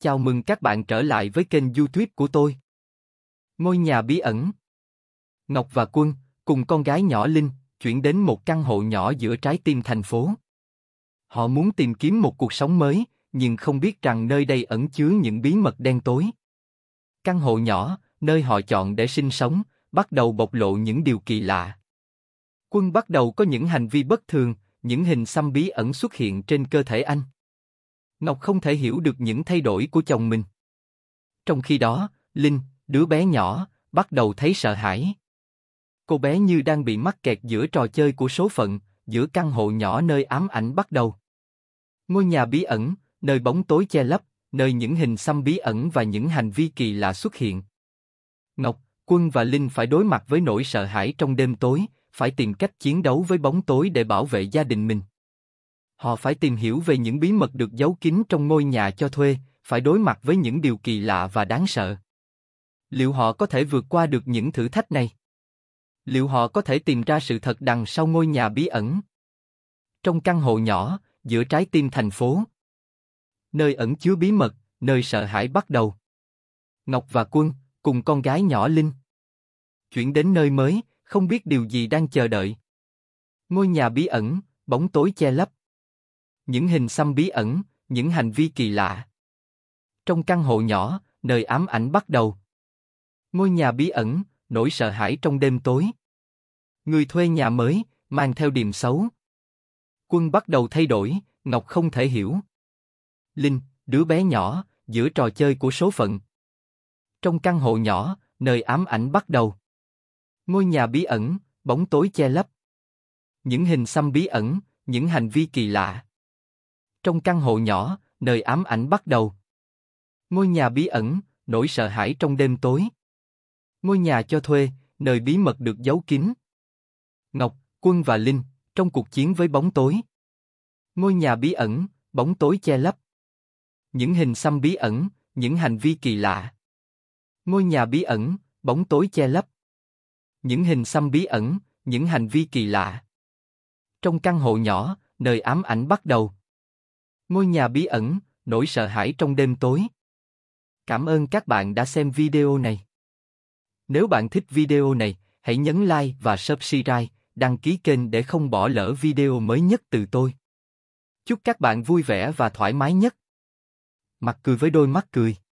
Chào mừng các bạn trở lại với kênh YouTube của tôi. Ngôi nhà bí ẩn. Ngọc và Quân cùng con gái nhỏ Linh chuyển đến một căn hộ nhỏ giữa trái tim thành phố. Họ muốn tìm kiếm một cuộc sống mới, nhưng không biết rằng nơi đây ẩn chứa những bí mật đen tối. Căn hộ nhỏ, nơi họ chọn để sinh sống, bắt đầu bộc lộ những điều kỳ lạ. Quân bắt đầu có những hành vi bất thường, những hình xăm bí ẩn xuất hiện trên cơ thể anh Ngọc không thể hiểu được những thay đổi của chồng mình. Trong khi đó, Linh, đứa bé nhỏ, bắt đầu thấy sợ hãi. Cô bé như đang bị mắc kẹt giữa trò chơi của số phận, giữa căn hộ nhỏ nơi ám ảnh bắt đầu. Ngôi nhà bí ẩn, nơi bóng tối che lấp, nơi những hình xăm bí ẩn và những hành vi kỳ lạ xuất hiện. Ngọc, Quân và Linh phải đối mặt với nỗi sợ hãi trong đêm tối, phải tìm cách chiến đấu với bóng tối để bảo vệ gia đình mình. Họ phải tìm hiểu về những bí mật được giấu kín trong ngôi nhà cho thuê, phải đối mặt với những điều kỳ lạ và đáng sợ. Liệu họ có thể vượt qua được những thử thách này? Liệu họ có thể tìm ra sự thật đằng sau ngôi nhà bí ẩn? Trong căn hộ nhỏ, giữa trái tim thành phố, nơi ẩn chứa bí mật, nơi sợ hãi bắt đầu. Ngọc và Quân cùng con gái nhỏ Linh chuyển đến nơi mới, không biết điều gì đang chờ đợi. Ngôi nhà bí ẩn, bóng tối che lấp những hình xăm bí ẩn, những hành vi kỳ lạ. Trong căn hộ nhỏ, nơi ám ảnh bắt đầu. Ngôi nhà bí ẩn, nỗi sợ hãi trong đêm tối. Người thuê nhà mới, mang theo điểm xấu. Quân bắt đầu thay đổi, Ngọc không thể hiểu. Linh, đứa bé nhỏ, giữa trò chơi của số phận. Trong căn hộ nhỏ, nơi ám ảnh bắt đầu. Ngôi nhà bí ẩn, bóng tối che lấp. Những hình xăm bí ẩn, những hành vi kỳ lạ. Trong căn hộ nhỏ, nơi ám ảnh bắt đầu. Ngôi nhà bí ẩn, nỗi sợ hãi trong đêm tối. Ngôi nhà cho thuê, nơi bí mật được giấu kín. Ngọc, Quân và Linh, trong cuộc chiến với bóng tối. Ngôi nhà bí ẩn, bóng tối che lấp. Những hình xăm bí ẩn, những hành vi kỳ lạ. Ngôi nhà bí ẩn, bóng tối che lấp. Những hình xăm bí ẩn, những hành vi kỳ lạ. Trong căn hộ nhỏ, nơi ám ảnh bắt đầu. Ngôi nhà bí ẩn, nỗi sợ hãi trong đêm tối. Cảm ơn các bạn đã xem video này. Nếu bạn thích video này, hãy nhấn like và subscribe, đăng ký kênh để không bỏ lỡ video mới nhất từ tôi. Chúc các bạn vui vẻ và thoải mái nhất. Mặt cười với đôi mắt cười.